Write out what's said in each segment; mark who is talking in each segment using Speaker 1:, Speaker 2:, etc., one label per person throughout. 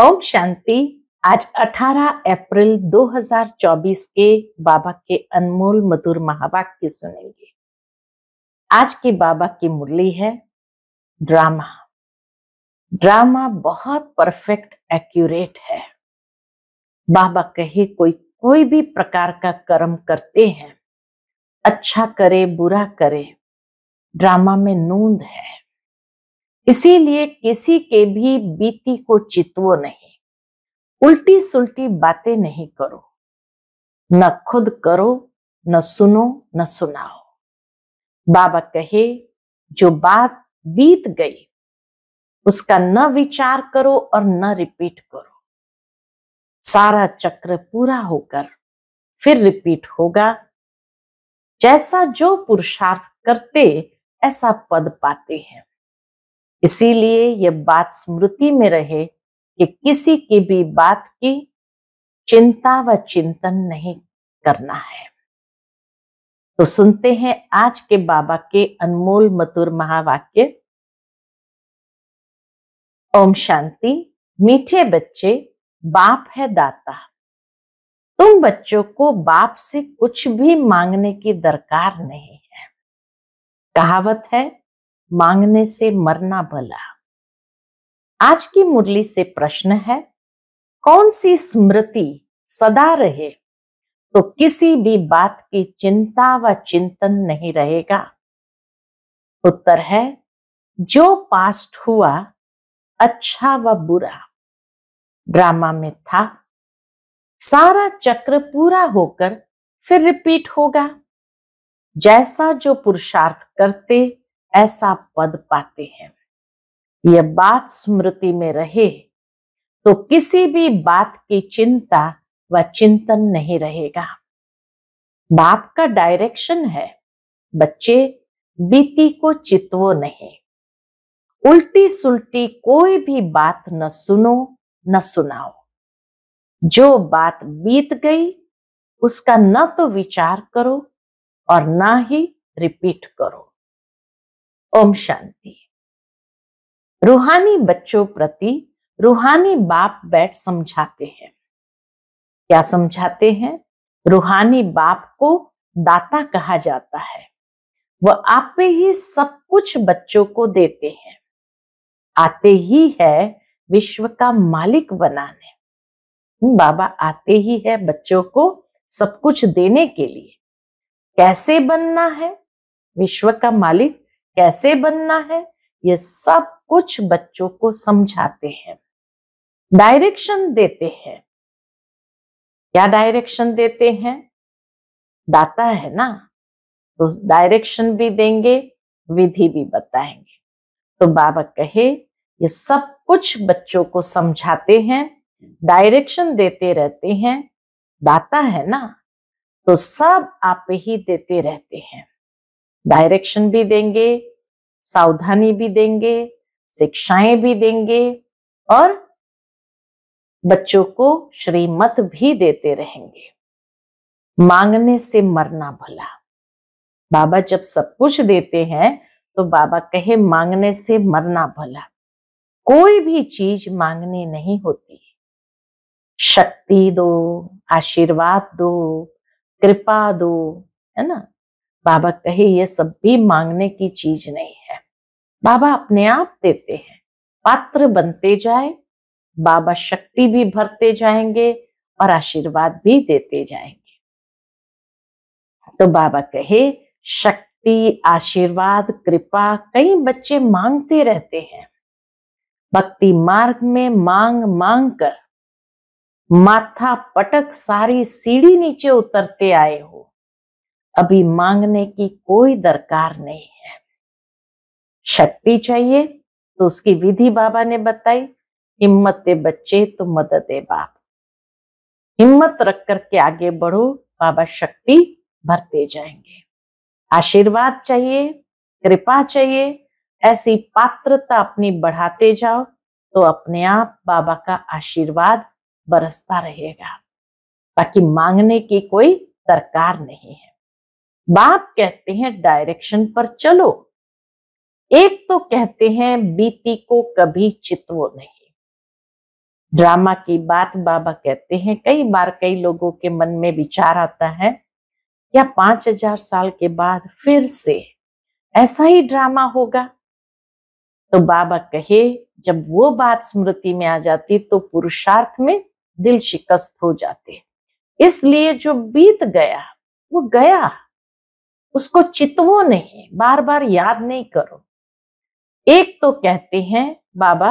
Speaker 1: ओम शांति आज 18 अप्रैल 2024 के बाबा के अनमोल मधुर महावाक्य सुनेंगे आज के बाबा की मुरली है ड्रामा ड्रामा बहुत परफेक्ट एक्यूरेट है बाबा कहे कोई कोई भी प्रकार का कर्म करते हैं अच्छा करे बुरा करे ड्रामा में नूंद है इसीलिए किसी के भी बीती को चितवो नहीं उल्टी सुलटी बातें नहीं करो न खुद करो न सुनो न सुनाओ बाबा कहे जो बात बीत गई उसका न विचार करो और न रिपीट करो सारा चक्र पूरा होकर फिर रिपीट होगा जैसा जो पुरुषार्थ करते ऐसा पद पाते हैं इसीलिए यह बात स्मृति में रहे कि किसी की भी बात की चिंता व चिंतन नहीं करना है तो सुनते हैं आज के बाबा के अनमोल मधुर महावाक्य ओम शांति मीठे बच्चे बाप है दाता तुम बच्चों को बाप से कुछ भी मांगने की दरकार नहीं है कहावत है मांगने से मरना भला आज की मुरली से प्रश्न है कौन सी स्मृति सदा रहे तो किसी भी बात की चिंता व चिंतन नहीं रहेगा उत्तर है जो पास्ट हुआ अच्छा व बुरा ड्रामा में था सारा चक्र पूरा होकर फिर रिपीट होगा जैसा जो पुरुषार्थ करते ऐसा पद पाते हैं यह बात स्मृति में रहे तो किसी भी बात की चिंता व चिंतन नहीं रहेगा बाप का डायरेक्शन है बच्चे बीती को चितवो नहीं उल्टी सुलटी कोई भी बात न सुनो न सुनाओ जो बात बीत गई उसका न तो विचार करो और ना ही रिपीट करो ओम शांति रूहानी बच्चों प्रति रूहानी बाप बैठ समझाते हैं क्या समझाते हैं रूहानी बाप को दाता कहा जाता है वह में ही सब कुछ बच्चों को देते हैं आते ही है विश्व का मालिक बनाने हम्म, बाबा आते ही है बच्चों को सब कुछ देने के लिए कैसे बनना है विश्व का मालिक कैसे बनना है ये सब कुछ बच्चों को समझाते हैं डायरेक्शन देते हैं क्या डायरेक्शन देते हैं दाता है ना तो डायरेक्शन भी देंगे विधि भी बताएंगे तो बाबा कहे ये सब कुछ बच्चों को समझाते हैं डायरेक्शन देते रहते हैं दाता है ना तो सब आप ही देते रहते हैं डायरेक्शन भी देंगे सावधानी भी देंगे शिक्षाएं भी देंगे और बच्चों को श्रीमत भी देते रहेंगे मांगने से मरना भला बाबा जब सब कुछ देते हैं तो बाबा कहे मांगने से मरना भला कोई भी चीज मांगनी नहीं होती शक्ति दो आशीर्वाद दो कृपा दो है ना बाबा कहे ये सब भी मांगने की चीज नहीं है बाबा अपने आप देते हैं पात्र बनते जाए बाबा शक्ति भी भरते जाएंगे और आशीर्वाद भी देते जाएंगे तो बाबा कहे शक्ति आशीर्वाद कृपा कई बच्चे मांगते रहते हैं भक्ति मार्ग में मांग मांग कर माथा पटक सारी सीढ़ी नीचे उतरते आए हो अभी मांगने की कोई दरकार नहीं है शक्ति चाहिए तो उसकी विधि बाबा ने बताई हिम्मत दे बच्चे तो मदद दे बाप हिम्मत रख करके आगे बढ़ो बाबा शक्ति भरते जाएंगे आशीर्वाद चाहिए कृपा चाहिए ऐसी पात्रता अपनी बढ़ाते जाओ तो अपने आप बाबा का आशीर्वाद बरसता रहेगा बाकी मांगने की कोई दरकार नहीं है बाप कहते हैं डायरेक्शन पर चलो एक तो कहते हैं बीती को कभी चितवो नहीं ड्रामा की बात बाबा कहते हैं कई बार कई लोगों के मन में विचार आता है क्या पांच हजार साल के बाद फिर से ऐसा ही ड्रामा होगा तो बाबा कहे जब वो बात स्मृति में आ जाती तो पुरुषार्थ में दिल शिकस्त हो जाते इसलिए जो बीत गया वो गया उसको चितवो नहीं बार बार याद नहीं करो एक तो कहते हैं बाबा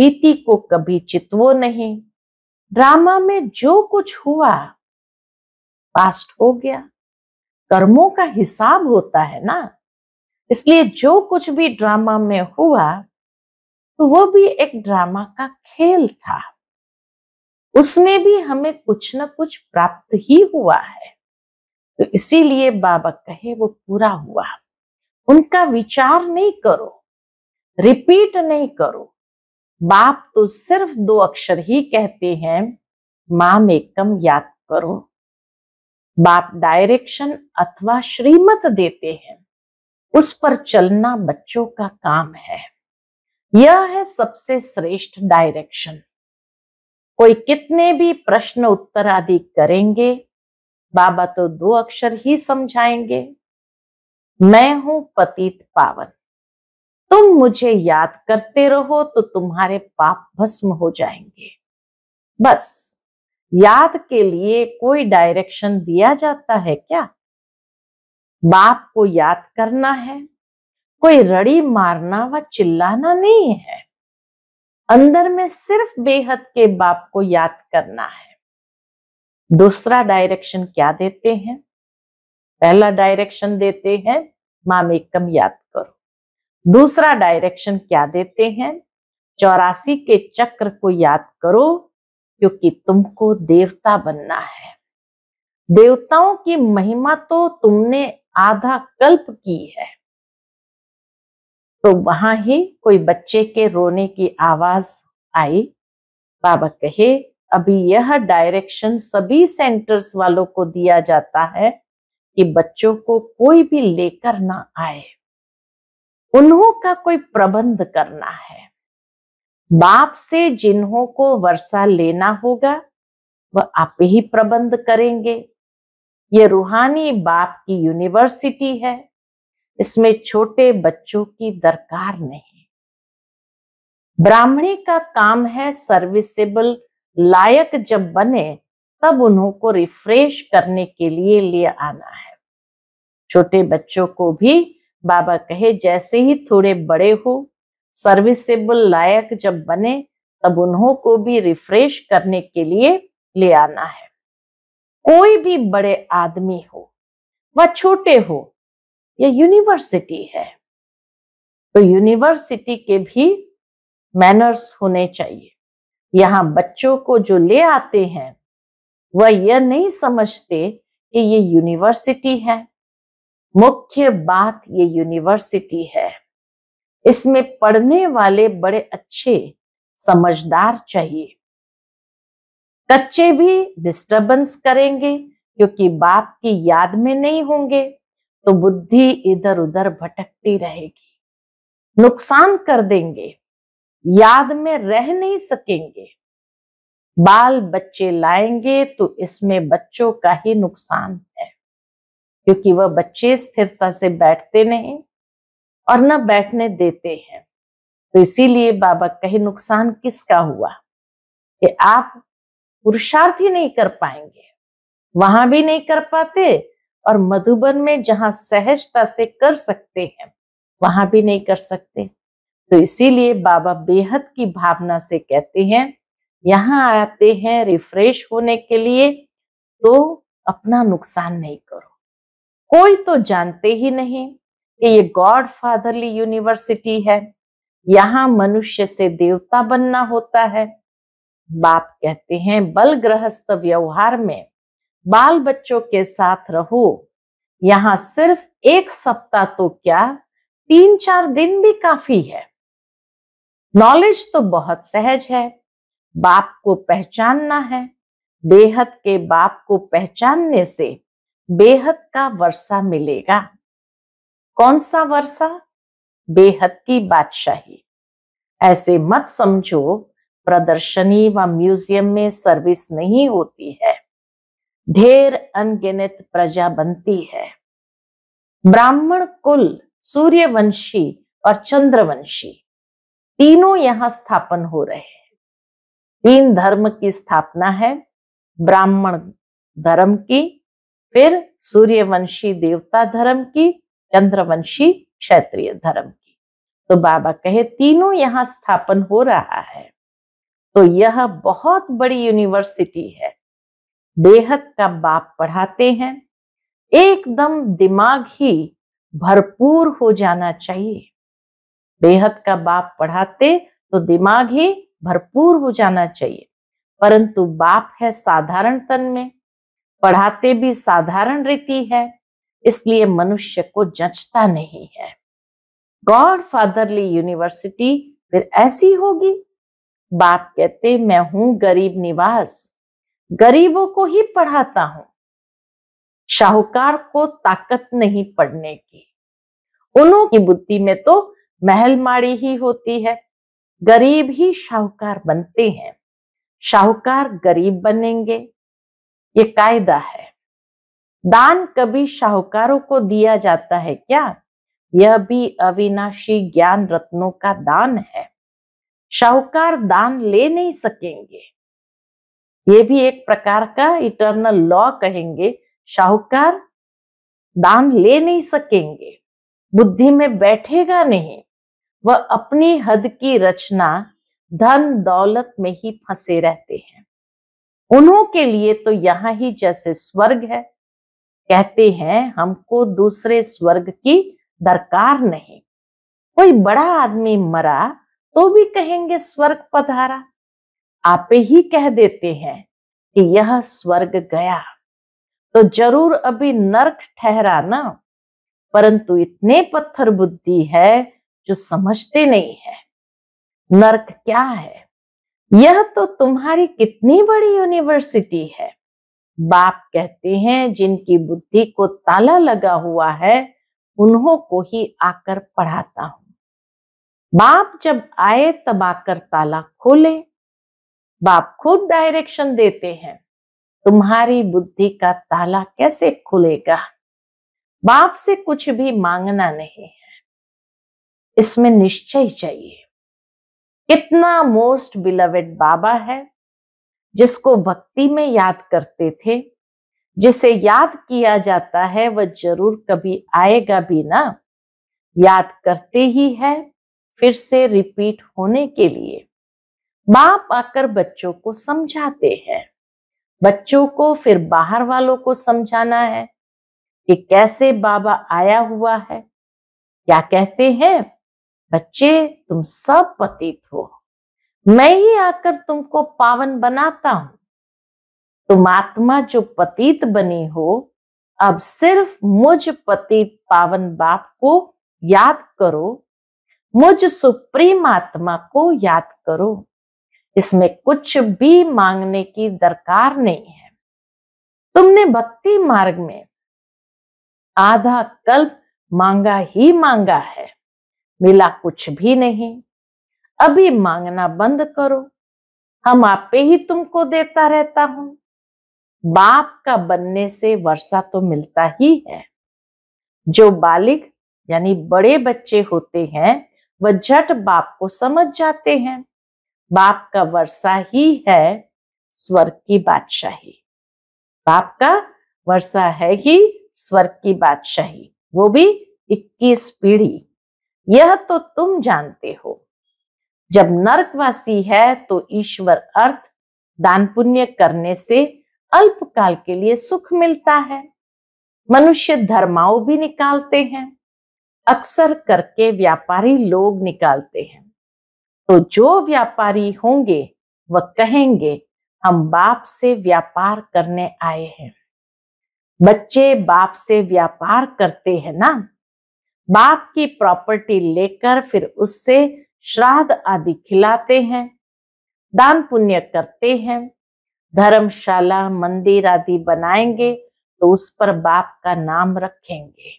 Speaker 1: बीती को कभी चितवो नहीं ड्रामा में जो कुछ हुआ पास्ट हो गया कर्मों का हिसाब होता है ना इसलिए जो कुछ भी ड्रामा में हुआ तो वो भी एक ड्रामा का खेल था उसमें भी हमें कुछ ना कुछ प्राप्त ही हुआ है तो इसीलिए बाबा कहे वो पूरा हुआ उनका विचार नहीं करो रिपीट नहीं करो बाप तो सिर्फ दो अक्षर ही कहते हैं माम एकम याद करो बाप डायरेक्शन अथवा श्रीमत देते हैं उस पर चलना बच्चों का काम है यह है सबसे श्रेष्ठ डायरेक्शन कोई कितने भी प्रश्न उत्तर आदि करेंगे बाबा तो दो अक्षर ही समझाएंगे मैं हूं पतित पावन तुम मुझे याद करते रहो तो तुम्हारे पाप भस्म हो जाएंगे बस याद के लिए कोई डायरेक्शन दिया जाता है क्या बाप को याद करना है कोई रड़ी मारना व चिल्लाना नहीं है अंदर में सिर्फ बेहद के बाप को याद करना है दूसरा डायरेक्शन क्या देते हैं पहला डायरेक्शन देते हैं माम एकम याद करो दूसरा डायरेक्शन क्या देते हैं चौरासी के चक्र को याद करो क्योंकि तुमको देवता बनना है देवताओं की महिमा तो तुमने आधा कल्प की है तो वहां ही कोई बच्चे के रोने की आवाज आई बाबा कहे अभी यह डायरेक्शन सभी सेंटर्स वालों को दिया जाता है कि बच्चों को कोई भी लेकर ना आए उन्हों का कोई प्रबंध करना है बाप से जिन्हों को वर्षा लेना होगा वह आप ही प्रबंध करेंगे ये रूहानी बाप की यूनिवर्सिटी है इसमें छोटे बच्चों की दरकार नहीं ब्राह्मणी का काम है सर्विसेबल लायक जब बने तब उन्हों को रिफ्रेश करने के लिए ले आना है छोटे बच्चों को भी बाबा कहे जैसे ही थोड़े बड़े हो सर्विसेबल लायक जब बने तब उन्हों को भी रिफ्रेश करने के लिए ले आना है कोई भी बड़े आदमी हो वह छोटे हो यह यूनिवर्सिटी है तो यूनिवर्सिटी के भी मैनर्स होने चाहिए यहाँ बच्चों को जो ले आते हैं वह यह नहीं समझते कि ये यूनिवर्सिटी है मुख्य बात ये यूनिवर्सिटी है इसमें पढ़ने वाले बड़े अच्छे समझदार चाहिए कच्चे भी डिस्टरबेंस करेंगे क्योंकि बाप की याद में नहीं होंगे तो बुद्धि इधर उधर भटकती रहेगी नुकसान कर देंगे याद में रह नहीं सकेंगे बाल बच्चे लाएंगे तो इसमें बच्चों का ही नुकसान है क्योंकि वह बच्चे स्थिरता से बैठते नहीं और न बैठने देते हैं तो इसीलिए बाबा कहे नुकसान किसका हुआ कि आप पुरुषार्थ ही नहीं कर पाएंगे वहां भी नहीं कर पाते और मधुबन में जहां सहजता से कर सकते हैं वहां भी नहीं कर सकते तो इसीलिए बाबा बेहद की भावना से कहते हैं यहाँ आते हैं रिफ्रेश होने के लिए तो अपना नुकसान नहीं करो कोई तो जानते ही नहीं कि ये गॉड फादरली यूनिवर्सिटी है यहाँ मनुष्य से देवता बनना होता है बाप कहते हैं बल गृहस्थ व्यवहार में बाल बच्चों के साथ रहो यहाँ सिर्फ एक सप्ताह तो क्या तीन चार दिन भी काफी है नॉलेज तो बहुत सहज है बाप को पहचानना है बेहद के बाप को पहचानने से बेहद का वर्षा मिलेगा कौन सा वर्षा बेहद की बादशाही ऐसे मत समझो प्रदर्शनी व म्यूजियम में सर्विस नहीं होती है ढेर अनगिनत प्रजा बनती है ब्राह्मण कुल सूर्यवंशी और चंद्रवंशी तीनों यहाँ स्थापन हो रहे हैं तीन धर्म की स्थापना है ब्राह्मण धर्म की फिर सूर्यवंशी देवता धर्म की चंद्रवंशी क्षत्रिय धर्म की तो बाबा कहे तीनों यहाँ स्थापन हो रहा है तो यह बहुत बड़ी यूनिवर्सिटी है बेहद का बाप पढ़ाते हैं एकदम दिमाग ही भरपूर हो जाना चाहिए बेहद का बाप पढ़ाते तो दिमाग ही भरपूर हो जाना चाहिए परंतु बाप है साधारण तन में पढ़ाते भी साधारण रीति है इसलिए मनुष्य को जंचता नहीं है गॉड फादरली यूनिवर्सिटी फिर ऐसी होगी बाप कहते मैं हूं गरीब निवास गरीबों को ही पढ़ाता हूं शाहूकार को ताकत नहीं पढ़ने की उन्हों की बुद्धि में तो महल माड़ी ही होती है गरीब ही शाहूकार बनते हैं शाहूकार गरीब बनेंगे ये कायदा है दान कभी शाहूकारों को दिया जाता है क्या यह भी अविनाशी ज्ञान रत्नों का दान है शाहूकार दान ले नहीं सकेंगे ये भी एक प्रकार का इटर्नल लॉ कहेंगे शाहूकार दान ले नहीं सकेंगे बुद्धि में बैठेगा नहीं वह अपनी हद की रचना धन दौलत में ही फंसे रहते हैं उन्हों के लिए तो यहाँ ही जैसे स्वर्ग है कहते हैं हमको दूसरे स्वर्ग की दरकार नहीं कोई बड़ा आदमी मरा तो भी कहेंगे स्वर्ग पधारा आपे ही कह देते हैं कि यह स्वर्ग गया तो जरूर अभी नर्क ठहरा ना परंतु इतने पत्थर बुद्धि है जो समझते नहीं है नरक क्या है यह तो तुम्हारी कितनी बड़ी यूनिवर्सिटी है बाप कहते हैं जिनकी बुद्धि को ताला लगा हुआ है उन्हों को ही आकर पढ़ाता हूं बाप जब आए तब आकर ताला खोले बाप खुद डायरेक्शन देते हैं तुम्हारी बुद्धि का ताला कैसे खुलेगा बाप से कुछ भी मांगना नहीं है इसमें निश्चय चाहिए कितना मोस्ट बिलवेड बाबा है जिसको भक्ति में याद करते थे जिसे याद किया जाता है वह जरूर कभी आएगा भी ना याद करते ही है फिर से रिपीट होने के लिए बाप आकर बच्चों को समझाते हैं बच्चों को फिर बाहर वालों को समझाना है कि कैसे बाबा आया हुआ है क्या कहते हैं बच्चे तुम सब पतित हो मैं ही आकर तुमको पावन बनाता हूं तुम आत्मा जो पतित बनी हो अब सिर्फ मुझ पतित पावन बाप को याद करो मुझ सुप्रीम आत्मा को याद करो इसमें कुछ भी मांगने की दरकार नहीं है तुमने भक्ति मार्ग में आधा कल्प मांगा ही मांगा है मिला कुछ भी नहीं अभी मांगना बंद करो हम आपे ही तुमको देता रहता हूं बाप का बनने से वर्षा तो मिलता ही है जो बालिक यानी बड़े बच्चे होते हैं वह झट बाप को समझ जाते हैं बाप का वर्षा ही है स्वर्ग की बादशाही बाप का वर्षा है ही स्वर्ग की बादशाही वो भी 21 पीढ़ी यह तो तुम जानते हो जब नरकवासी है तो ईश्वर अर्थ दान पुण्य करने से अल्पकाल के लिए सुख मिलता है मनुष्य धर्माओं भी निकालते हैं अक्सर करके व्यापारी लोग निकालते हैं तो जो व्यापारी होंगे वह कहेंगे हम बाप से व्यापार करने आए हैं बच्चे बाप से व्यापार करते हैं ना बाप की प्रॉपर्टी लेकर फिर उससे श्राद्ध आदि खिलाते हैं दान पुण्य करते हैं धर्मशाला मंदिर आदि बनाएंगे तो उस पर बाप का नाम रखेंगे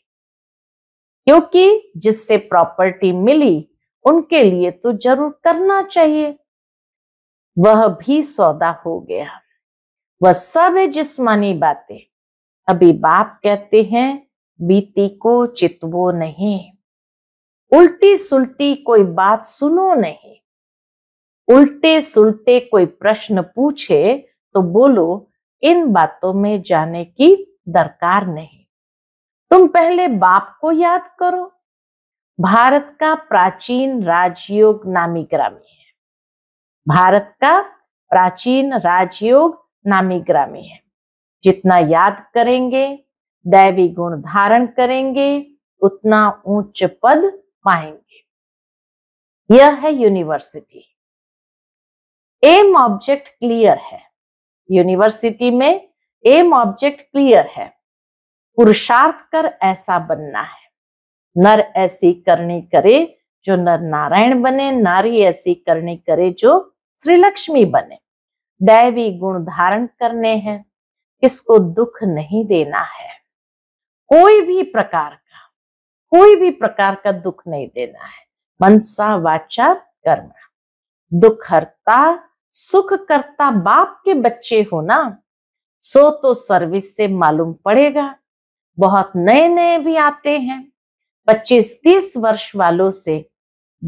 Speaker 1: क्योंकि जिससे प्रॉपर्टी मिली उनके लिए तो जरूर करना चाहिए वह भी सौदा हो गया वह सब है जिस्मानी बातें अभी बाप कहते हैं बीती को चितवो नहीं उल्टी सुलटी कोई बात सुनो नहीं उल्टे सुलटे कोई प्रश्न पूछे तो बोलो इन बातों में जाने की दरकार नहीं तुम पहले बाप को याद करो भारत का प्राचीन राजयोग नामी ग्रामी है भारत का प्राचीन राजयोग नामी ग्रामी है जितना याद करेंगे दैवी गुण धारण करेंगे उतना उच्च पद पाएंगे यह है यूनिवर्सिटी एम ऑब्जेक्ट क्लियर है यूनिवर्सिटी में एम ऑब्जेक्ट क्लियर है पुरुषार्थ कर ऐसा बनना है नर ऐसी करनी करे जो नर नारायण बने नारी ऐसी करनी करे जो श्री लक्ष्मी बने दैवी गुण धारण करने हैं किसको दुख नहीं देना है कोई भी प्रकार का कोई भी प्रकार का दुख नहीं देना है मनसा वाचा कर्म दुख हरता सुख करता बाप के बच्चे हो ना सो तो सर्विस से मालूम पड़ेगा बहुत नए नए भी आते हैं पच्चीस तीस वर्ष वालों से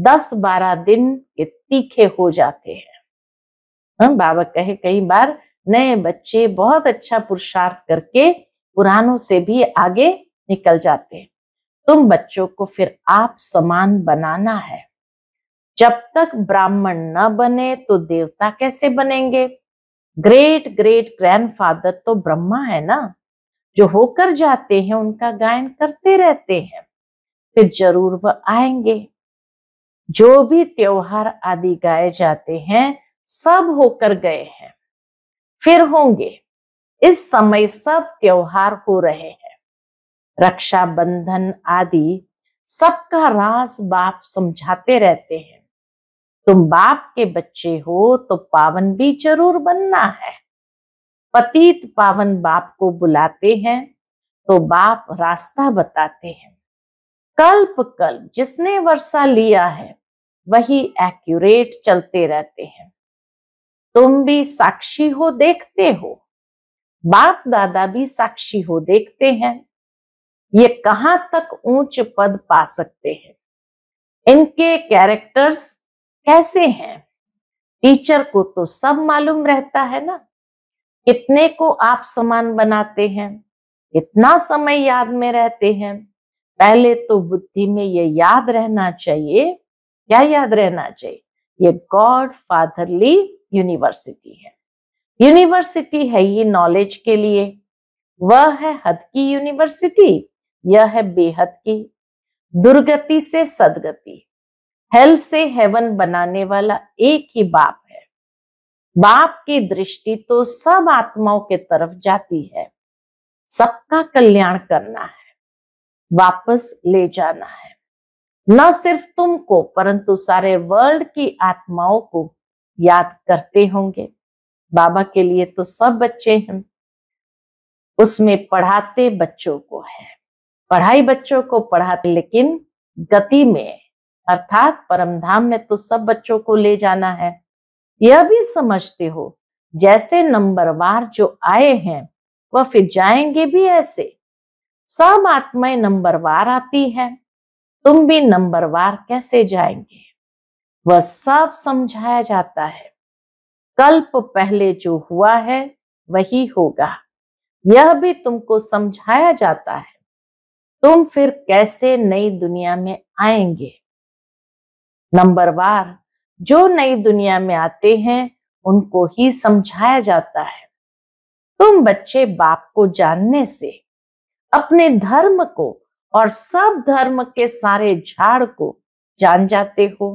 Speaker 1: दस बारह दिन के तीखे हो जाते हैं हम हाँ, बाबा कहे कई बार नए बच्चे बहुत अच्छा पुरुषार्थ करके पुरानों से भी आगे निकल जाते हैं तुम बच्चों को फिर आप समान बनाना है जब तक ब्राह्मण न बने तो देवता कैसे बनेंगे ग्रेट ग्रेट ग्रैंडफादर तो ब्रह्मा है ना जो होकर जाते हैं उनका गायन करते रहते हैं फिर जरूर वह आएंगे जो भी त्योहार आदि गाए जाते हैं सब होकर गए हैं फिर होंगे इस समय सब त्योहार हो रहे हैं रक्षाबंधन आदि सबका राज बाप समझाते रहते हैं तुम बाप के बच्चे हो तो पावन भी जरूर बनना है पतित पावन बाप को बुलाते हैं तो बाप रास्ता बताते हैं कल्प कल्प जिसने वर्षा लिया है वही एक्यूरेट चलते रहते हैं तुम भी साक्षी हो देखते हो बाप दादा भी साक्षी हो देखते हैं ये कहां तक ऊंच पद पा सकते हैं इनके कैरेक्टर्स कैसे हैं टीचर को तो सब मालूम रहता है ना कितने को आप समान बनाते हैं इतना समय याद में रहते हैं पहले तो बुद्धि में ये याद रहना चाहिए क्या याद रहना चाहिए ये गॉड फादरली यूनिवर्सिटी है यूनिवर्सिटी है ही नॉलेज के लिए वह है हद की यूनिवर्सिटी यह है बेहद की दुर्गति से सदगति हेल से हेवन बनाने वाला एक ही बाप है बाप की दृष्टि तो सब आत्माओं के तरफ जाती है सबका कल्याण करना है वापस ले जाना है न सिर्फ तुमको परंतु सारे वर्ल्ड की आत्माओं को याद करते होंगे बाबा के लिए तो सब बच्चे हैं उसमें पढ़ाते बच्चों को है पढ़ाई बच्चों को पढ़ाते लेकिन गति में अर्थात परमधाम में तो सब बच्चों को ले जाना है यह भी समझते हो जैसे नंबरवार जो आए हैं वह फिर जाएंगे भी ऐसे सब आत्माएं नंबरवार आती है तुम भी नंबरवार कैसे जाएंगे वह सब समझाया जाता है कल्प पहले जो हुआ है वही होगा यह भी तुमको समझाया जाता है तुम फिर कैसे नई दुनिया में आएंगे नंबर वार जो नई दुनिया में आते हैं उनको ही समझाया जाता है तुम बच्चे बाप को जानने से अपने धर्म को और सब धर्म के सारे झाड़ को जान जाते हो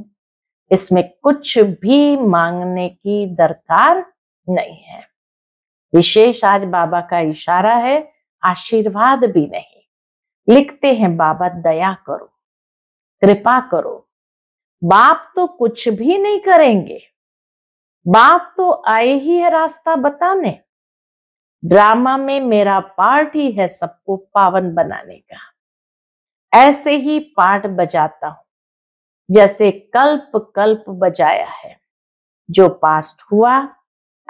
Speaker 1: इसमें कुछ भी मांगने की दरकार नहीं है विशेष आज बाबा का इशारा है आशीर्वाद भी नहीं लिखते हैं बाबा दया करो कृपा करो बाप तो कुछ भी नहीं करेंगे बाप तो आए ही है रास्ता बताने ड्रामा में मेरा पार्ट ही है सबको पावन बनाने का ऐसे ही पार्ट बजाता हूं जैसे कल्प कल्प बजाया है जो पास्ट हुआ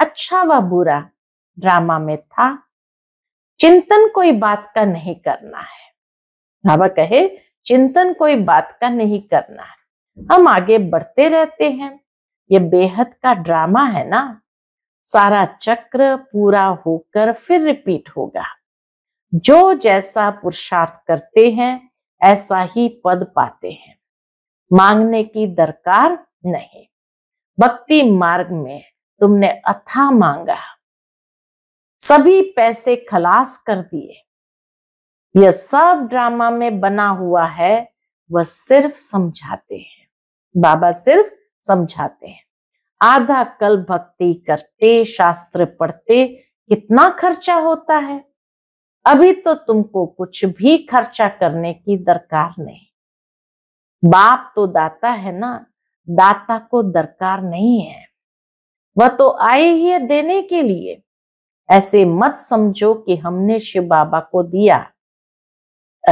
Speaker 1: अच्छा व बुरा ड्रामा में था चिंतन कोई बात का नहीं करना है बाबा कहे चिंतन कोई बात का नहीं करना है हम आगे बढ़ते रहते हैं ये बेहद का ड्रामा है ना सारा चक्र पूरा होकर फिर रिपीट होगा जो जैसा पुरुषार्थ करते हैं ऐसा ही पद पाते हैं मांगने की दरकार नहीं भक्ति मार्ग में तुमने अथा मांगा सभी पैसे खलास कर दिए यह सब ड्रामा में बना हुआ है वह सिर्फ समझाते हैं बाबा सिर्फ समझाते हैं आधा कल भक्ति करते शास्त्र पढ़ते कितना खर्चा होता है अभी तो तुमको कुछ भी खर्चा करने की दरकार नहीं बाप तो दाता है ना दाता को दरकार नहीं है वह तो आए ही है देने के लिए ऐसे मत समझो कि हमने शिव बाबा को दिया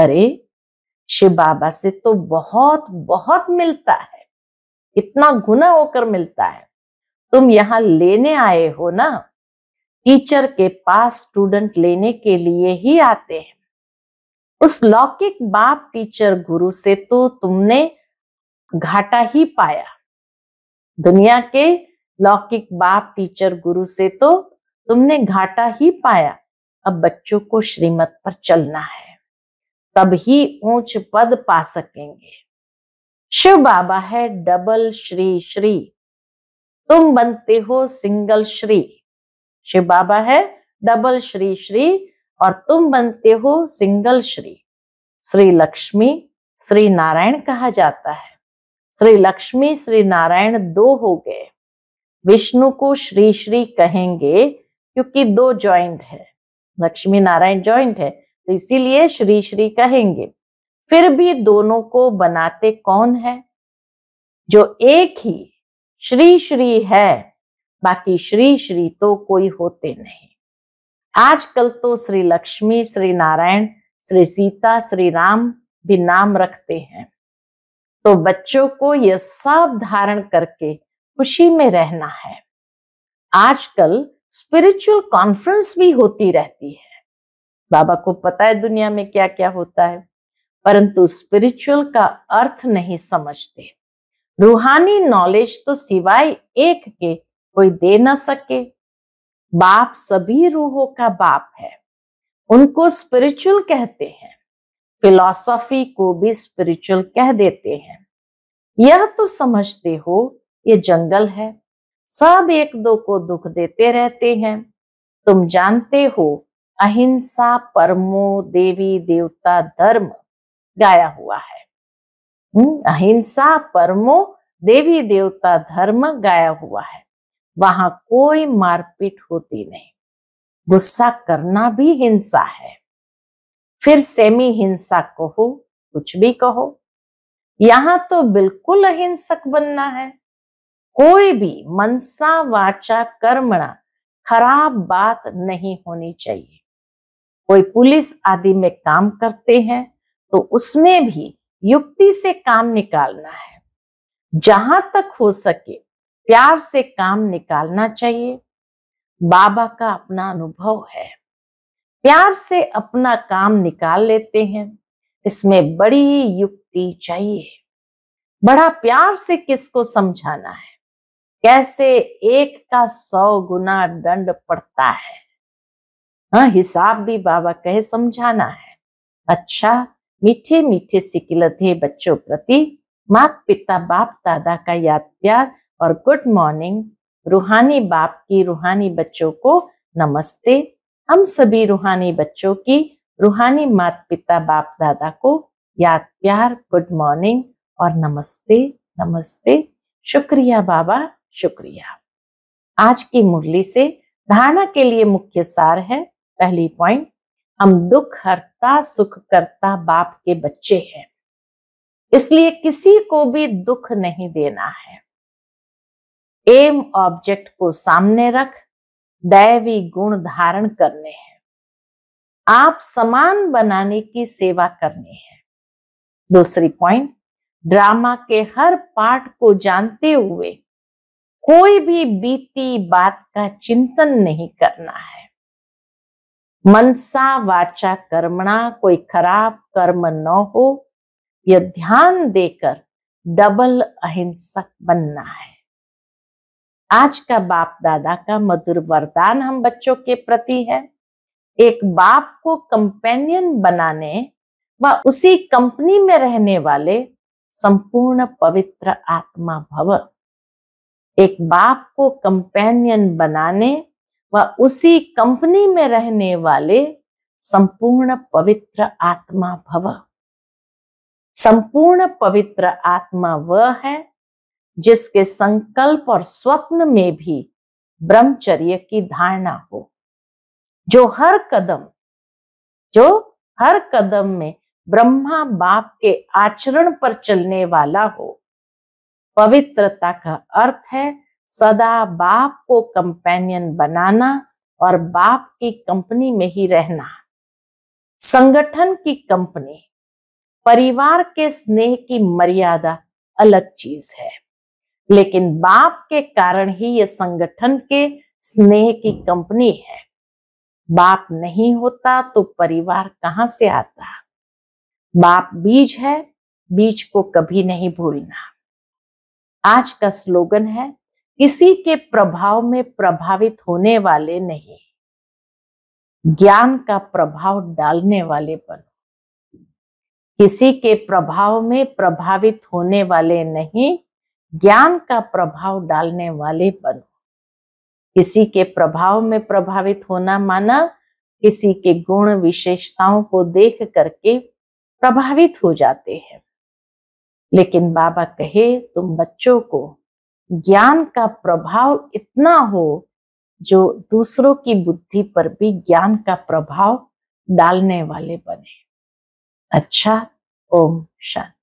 Speaker 1: अरे शिव बाबा से तो बहुत बहुत मिलता है इतना गुना होकर मिलता है तुम यहां लेने आए हो ना टीचर के पास स्टूडेंट लेने के लिए ही आते हैं उस लौकिक बाप टीचर गुरु से तो तुमने घाटा ही पाया दुनिया के लौकिक बाप टीचर गुरु से तो तुमने घाटा ही पाया अब बच्चों को श्रीमत पर चलना है तब ही ऊंच पद पा सकेंगे शिव बाबा है डबल श्री श्री तुम बनते हो सिंगल श्री शिव बाबा है डबल श्री श्री और तुम बनते हो सिंगल श्री श्री लक्ष्मी श्री नारायण कहा जाता है श्री लक्ष्मी श्री नारायण दो हो गए विष्णु को श्री श्री कहेंगे क्योंकि दो ज्वाइंट है लक्ष्मी नारायण ज्वाइंट है तो इसीलिए श्री श्री कहेंगे फिर भी दोनों को बनाते कौन है जो एक ही श्री श्री है बाकी श्री श्री तो कोई होते नहीं आजकल तो श्री लक्ष्मी श्री नारायण श्री सीता श्री राम भी नाम रखते हैं तो बच्चों को यह सब धारण करके खुशी में रहना है आजकल स्पिरिचुअल कॉन्फ्रेंस भी होती रहती है बाबा को पता है दुनिया में क्या क्या होता है परंतु स्पिरिचुअल का अर्थ नहीं समझते रूहानी नॉलेज तो सिवाय एक के कोई दे ना सके बाप सभी रूहों का बाप है उनको स्पिरिचुअल कहते हैं फिलॉसफी को भी स्पिरिचुअल कह देते हैं यह तो समझते हो ये जंगल है सब एक दो को दुख देते रहते हैं तुम जानते हो अहिंसा परमो देवी देवता धर्म गाया हुआ है हम्म, अहिंसा परमो देवी देवता धर्म गाया हुआ है वहां कोई मारपीट होती नहीं गुस्सा करना भी हिंसा है फिर सेमी हिंसा कहो कुछ भी कहो यहां तो बिल्कुल अहिंसक बनना है कोई भी मनसा वाचा कर्मणा खराब बात नहीं होनी चाहिए कोई पुलिस आदि में काम करते हैं तो उसमें भी युक्ति से काम निकालना है जहां तक हो सके प्यार से काम निकालना चाहिए बाबा का अपना अनुभव है प्यार से अपना काम निकाल लेते हैं इसमें बड़ी युक्ति चाहिए बड़ा प्यार से किसको समझाना है कैसे एक का सौ गुना दंड पड़ता है हाँ हिसाब भी बाबा कहे समझाना है अच्छा मीठे मीठे सिकिलत है बच्चों प्रति मात पिता बाप दादा का याद प्यार और गुड मॉर्निंग रूहानी बाप की रूहानी बच्चों को नमस्ते हम सभी रूहानी बच्चों की रूहानी माता पिता बाप दादा को याद प्यार गुड मॉर्निंग और नमस्ते नमस्ते शुक्रिया बाबा शुक्रिया आज की मुरली से धारणा के लिए मुख्य सार है पहली पॉइंट हम दुख हरता सुख करता बाप के बच्चे हैं इसलिए किसी को भी दुख नहीं देना है एम ऑब्जेक्ट को सामने रख दैवी गुण धारण करने हैं आप समान बनाने की सेवा करनी है दूसरी पॉइंट ड्रामा के हर पार्ट को जानते हुए कोई भी बीती बात का चिंतन नहीं करना है मनसा वाचा कर्मणा कोई खराब कर्म न हो यह ध्यान देकर डबल अहिंसक बनना है आज का बाप दादा का मधुर वरदान हम बच्चों के प्रति है एक बाप को कंपेनियन बनाने व उसी कंपनी में रहने वाले संपूर्ण पवित्र आत्मा भव एक बाप को कंपेनियन बनाने व उसी कंपनी में रहने वाले संपूर्ण पवित्र आत्मा भव संपूर्ण पवित्र आत्मा वह है जिसके संकल्प और स्वप्न में भी ब्रह्मचर्य की धारणा हो जो हर कदम जो हर कदम में ब्रह्मा बाप के आचरण पर चलने वाला हो पवित्रता का अर्थ है सदा बाप को कंपेनियन बनाना और बाप की कंपनी में ही रहना संगठन की कंपनी परिवार के स्नेह की मर्यादा अलग चीज है लेकिन बाप के कारण ही ये संगठन के स्नेह की कंपनी है बाप नहीं होता तो परिवार कहां से आता बाप बीज है बीज को कभी नहीं भूलना आज का स्लोगन है किसी के प्रभाव में प्रभावित होने वाले नहीं ज्ञान का प्रभाव डालने वाले बनो किसी के प्रभाव में प्रभावित होने वाले नहीं ज्ञान का प्रभाव डालने वाले बनो किसी के प्रभाव में प्रभावित होना माना किसी के गुण विशेषताओं को देख करके प्रभावित हो जाते हैं लेकिन बाबा कहे तुम बच्चों को ज्ञान का प्रभाव इतना हो जो दूसरों की बुद्धि पर भी ज्ञान का प्रभाव डालने वाले बने अच्छा ओम शांति